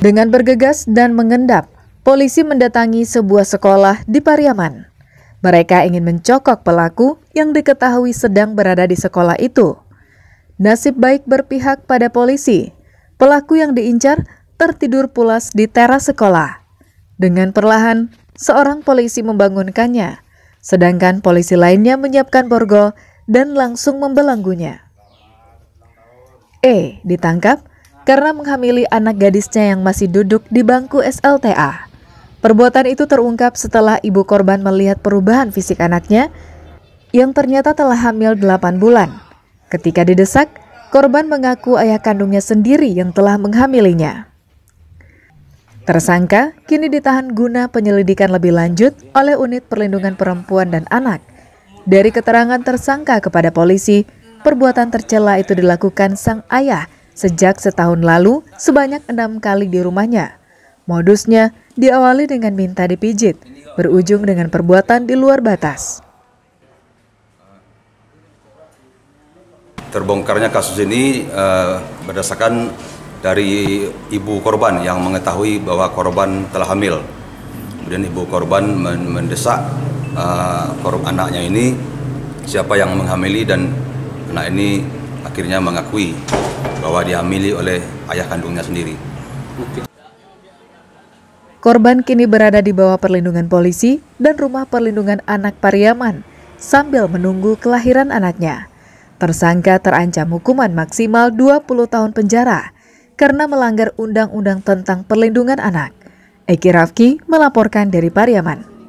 Dengan bergegas dan mengendap, polisi mendatangi sebuah sekolah di Pariaman. Mereka ingin mencokok pelaku yang diketahui sedang berada di sekolah itu. Nasib baik berpihak pada polisi. Pelaku yang diincar tertidur pulas di teras sekolah. Dengan perlahan, seorang polisi membangunkannya, sedangkan polisi lainnya menyiapkan borgol dan langsung membelanggunya. E ditangkap karena menghamili anak gadisnya yang masih duduk di bangku SLTA. Perbuatan itu terungkap setelah ibu korban melihat perubahan fisik anaknya yang ternyata telah hamil 8 bulan. Ketika didesak, korban mengaku ayah kandungnya sendiri yang telah menghamilinya. Tersangka kini ditahan guna penyelidikan lebih lanjut oleh Unit Perlindungan Perempuan dan Anak. Dari keterangan tersangka kepada polisi, perbuatan tercela itu dilakukan sang ayah Sejak setahun lalu, sebanyak enam kali di rumahnya. Modusnya diawali dengan minta dipijit, berujung dengan perbuatan di luar batas. Terbongkarnya kasus ini eh, berdasarkan dari ibu korban yang mengetahui bahwa korban telah hamil. Kemudian ibu korban mendesak eh, korban anaknya ini siapa yang menghamili dan anak ini akhirnya mengakui bahwa milih oleh ayah kandungnya sendiri. Korban kini berada di bawah perlindungan polisi dan rumah perlindungan anak Pariaman sambil menunggu kelahiran anaknya. Tersangka terancam hukuman maksimal 20 tahun penjara karena melanggar undang-undang tentang perlindungan anak. Eki Rafki melaporkan dari Pariaman.